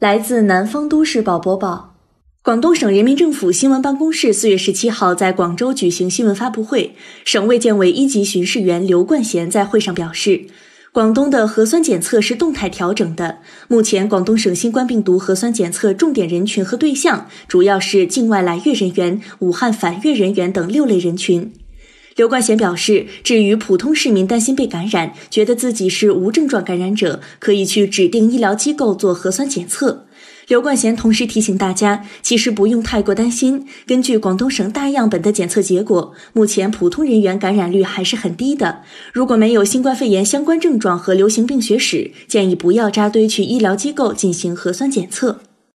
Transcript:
来自《南方都市报》播报，广东省人民政府新闻办公室四月十七号在广州举行新闻发布会，省卫健委一级巡视员刘冠贤在会上表示，广东的核酸检测是动态调整的。目前，广东省新冠病毒核酸检测重点人群和对象主要是境外来粤人员、武汉返粤人员等六类人群。刘冠贤表示，至于普通市民担心被感染，觉得自己是无症状感染者，可以去指定医疗机构做核酸检测。刘冠贤同时提醒大家，其实不用太过担心。根据广东省大样本的检测结果，目前普通人员感染率还是很低的。如果没有新冠肺炎相关症状和流行病学史，建议不要扎堆去医疗机构进行核酸检测。